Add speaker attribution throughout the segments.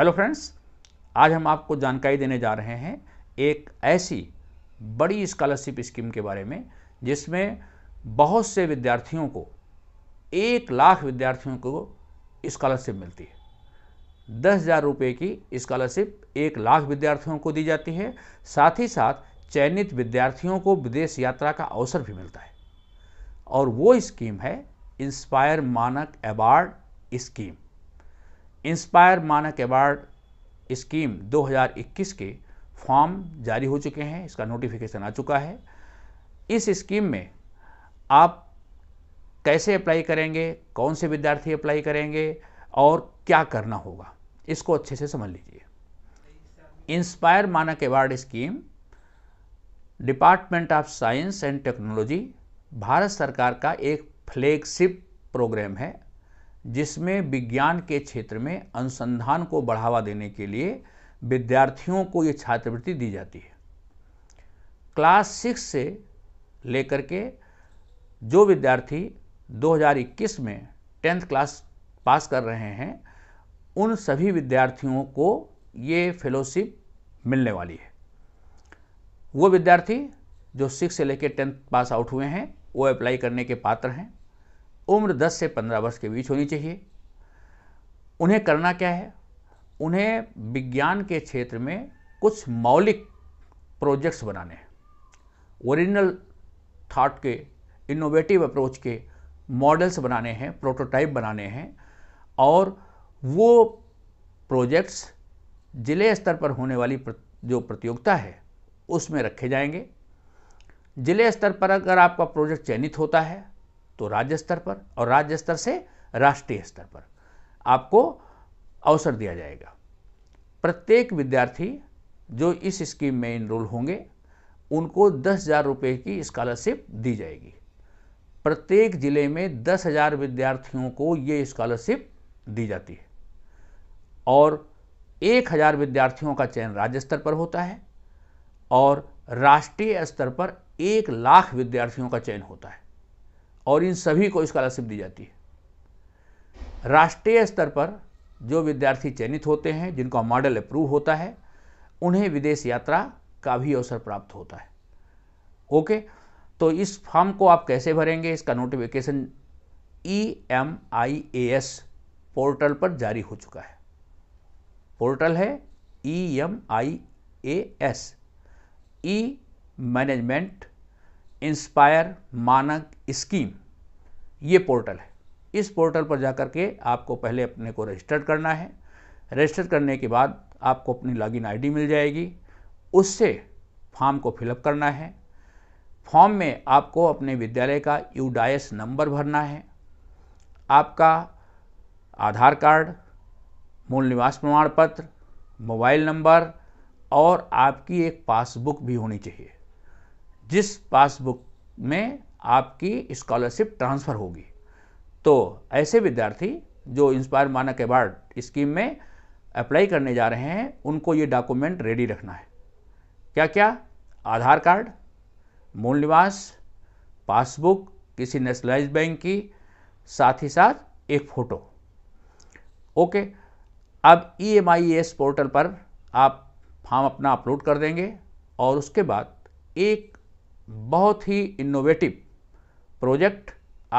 Speaker 1: Hello friends आज हम आपको जानकारी देने जा रहे हैं एक ऐसी बड़ी स्कॉलरशिप स्कीम के बारे में जिसमें बहुत से विद्यार्थियों को एक लाख विद्यार्थियों को स्कॉलरशिप मिलती है दस हज़ार रुपये की स्कॉलरशिप एक लाख विद्यार्थियों को दी जाती है साथ ही साथ चयनित विद्यार्थियों को विदेश यात्रा का अवसर भी मिलता है और वो स्कीम है inspire Manak award scheme inspire Manak award scheme 2021 के फॉर्म जारी हो चुके हैं इसका नोटिफिकेशन आ चुका है इस स्कीम में आप कैसे अप्लाई करेंगे कौन से विद्यार्थी अप्लाई करेंगे और क्या करना होगा इसको अच्छे से समझ लीजिए inspire Manak award scheme department of science and technology Bharat सरकार का एक फ्लैगशिप प्रोग्राम है जिसमें विज्ञान के क्षेत्र में अनुसंधान को बढ़ावा देने के लिए विद्यार्थियों को ये छात्रवृत्ति दी जाती है क्लास सिक्स से लेकर के जो विद्यार्थी 2021 में टेंथ क्लास पास कर रहे हैं उन सभी विद्यार्थियों को ये फेलोशिप मिलने वाली है वो विद्यार्थी जो सिक्स से लेकर टेंथ पास आउट हुए हैं वो अप्लाई करने के पात्र हैं उम्र 10 से 15 वर्ष के बीच होनी चाहिए उन्हें करना क्या है उन्हें विज्ञान के क्षेत्र में कुछ मौलिक प्रोजेक्ट्स बनाने हैं ओरिजिनल थाट के इनोवेटिव अप्रोच के मॉडल्स बनाने हैं प्रोटोटाइप बनाने हैं और वो प्रोजेक्ट्स जिले स्तर पर होने वाली जो प्रतियोगिता है उसमें रखे जाएंगे जिले स्तर पर अगर आपका प्रोजेक्ट चयनित होता है तो राज्य स्तर पर और राज्य स्तर से राष्ट्रीय स्तर पर आपको अवसर दिया जाएगा प्रत्येक विद्यार्थी जो इस स्कीम में इनरोल होंगे उनको दस हज़ार रुपये की स्कॉलरशिप दी जाएगी प्रत्येक ज़िले में दस हज़ार विद्यार्थियों को ये स्कॉलरशिप दी जाती है और एक हज़ार विद्यार्थियों का चयन राज्य स्तर पर होता है और राष्ट्रीय स्तर पर एक लाख विद्यार्थियों का चयन होता है और इन सभी को स्कॉलरशिप दी जाती है राष्ट्रीय स्तर पर जो विद्यार्थी चयनित होते हैं जिनका मॉडल अप्रूव होता है उन्हें विदेश यात्रा का भी अवसर प्राप्त होता है ओके तो इस फॉर्म को आप कैसे भरेंगे इसका notification E M I A S portal पर जारी हो चुका है पोर्टल है E M I A S E management inspire Manak scheme ये पोर्टल है इस पोर्टल पर जाकर के आपको पहले अपने को रजिस्टर करना है रजिस्टर करने के बाद आपको अपनी लॉगिन आईडी मिल जाएगी उससे फॉर्म को फिलअप करना है फॉर्म में आपको अपने विद्यालय का डाइस नंबर भरना है आपका आधार कार्ड मूल निवास प्रमाण पत्र मोबाइल नंबर और आपकी एक पासबुक भी होनी चाहिए जिस पासबुक में आपकी स्कॉलरशिप ट्रांसफ़र होगी तो ऐसे विद्यार्थी जो इंस्पायर मानक अवार्ड स्कीम में अप्लाई करने जा रहे हैं उनको ये डॉक्यूमेंट रेडी रखना है क्या क्या आधार कार्ड मूल निवास पासबुक किसी नेशनलाइज बैंक की साथ ही साथ एक फ़ोटो ओके अब E M I S portal पर आप फॉर्म अपना अपलोड कर देंगे और उसके बाद एक बहुत ही इनोवेटिव प्रोजेक्ट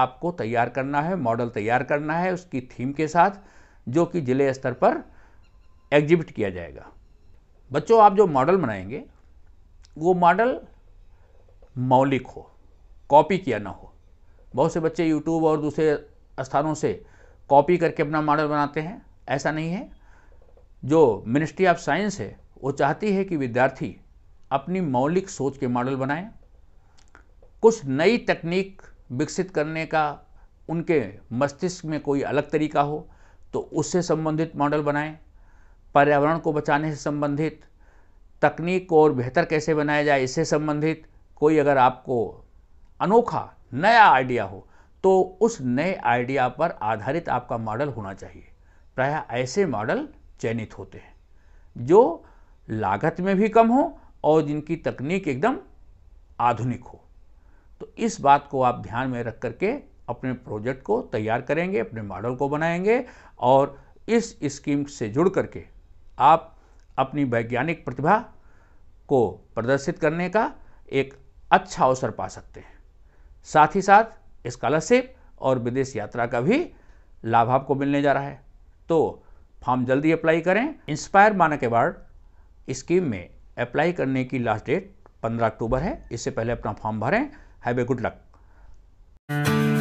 Speaker 1: आपको तैयार करना है मॉडल तैयार करना है उसकी थीम के साथ जो कि जिले स्तर पर एग्जिबिट किया जाएगा बच्चों आप जो मॉडल बनाएंगे वो मॉडल मौलिक हो कॉपी किया ना हो बहुत से बच्चे यूट्यूब और दूसरे स्थानों से कॉपी करके अपना मॉडल बनाते हैं ऐसा नहीं है जो मिनिस्ट्री ऑफ साइंस है वो चाहती है कि विद्यार्थी अपनी मौलिक सोच के मॉडल बनाएं कुछ नई तकनीक विकसित करने का उनके मस्तिष्क में कोई अलग तरीका हो तो उससे संबंधित मॉडल बनाएं पर्यावरण को बचाने से संबंधित तकनीक को और बेहतर कैसे बनाया जाए इससे संबंधित कोई अगर आपको अनोखा नया आइडिया हो तो उस नए आइडिया पर आधारित आपका मॉडल होना चाहिए प्रायः ऐसे मॉडल चयनित होते हैं जो लागत में भी कम हो और जिनकी तकनीक एकदम आधुनिक हो तो इस बात को आप ध्यान में रख करके अपने प्रोजेक्ट को तैयार करेंगे अपने मॉडल को बनाएंगे और इस स्कीम से जुड़ करके आप अपनी वैज्ञानिक प्रतिभा को प्रदर्शित करने का एक अच्छा अवसर पा सकते हैं साथ ही साथ स्कॉलरशिप और विदेश यात्रा का भी लाभ आपको मिलने जा रहा है तो फॉर्म जल्दी अप्लाई करें इंस्पायर मानक अवार्ड स्कीम में अप्लाई करने की लास्ट डेट 15 अक्टूबर है इससे पहले अपना फॉर्म भरें Have a good luck.